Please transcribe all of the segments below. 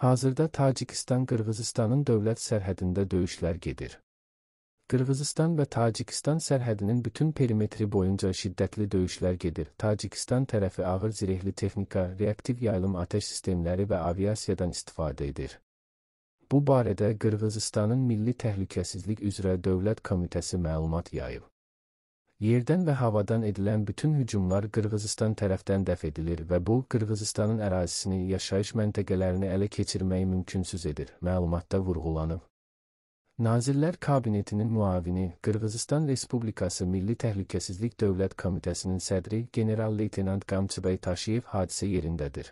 Hazırda Tacikistan Qırğızistanın dövlət sərhədində döyüşlər gedir. Qırğızistan və Tacikistan sərhədinin bütün perimetri boyunca şiddətli döyüşlər gedir. Tacikistan tərəfi ağır zirehli texnika, reaktiv yayılım atəş sistemləri və aviasiyadan istifadə edir. Bu barədə Qırğızistanın Milli Təhlükəsizlik üzrə Dövlət Komitəsi məlumat yayıb. Yerdən və havadan edilən bütün hücumlar Qırğızistan tərəfdən dəf edilir və bu Qırğızistanın ərazisini, yaşayış məntəqələrini ələ keçirməyi mümkünsüz edir. Məlumatda vurğulanıb. Nazirlər Kabinetinin müavini, Qırğızistan Respublikası Milli Təhlükəsizlik Dövlət Komitəsinin sədri general-leytenant Qamçıbəy Taşiyev hadisə yerindədir.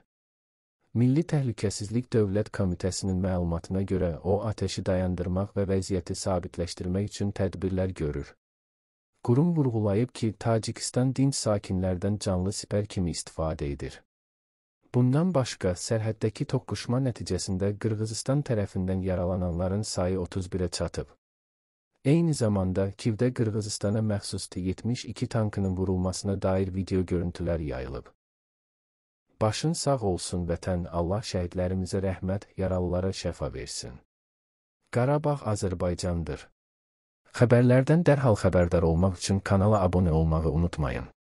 Milli Təhlükəsizlik Dövlət Komitəsinin məlumatına görə o atəşi dayandırmaq və vəziyyəti sabitləşdirmək üçün tədbirlər görür. Qurum vurğulayıb ki, Tacikistan dinc sakinlərdən canlı sipər kimi istifadə edir. Bundan başqa, sərhəddəki toqquşma nəticəsində Qırğızistan tərəfindən yaralananların sayı 31-ə çatıb. Eyni zamanda Kivdə Qırğızistana məxsus T-72 tankının vurulmasına dair video görüntülər yayılıb. Başın sağ olsun vətən, Allah şəhidlərimizə rəhmət, yaralılara şəfa versin. Qarabağ Azərbaycandır. Xəbərlərdən dərhal xəbərdar olmaq üçün kanala abunə olmağı unutmayın.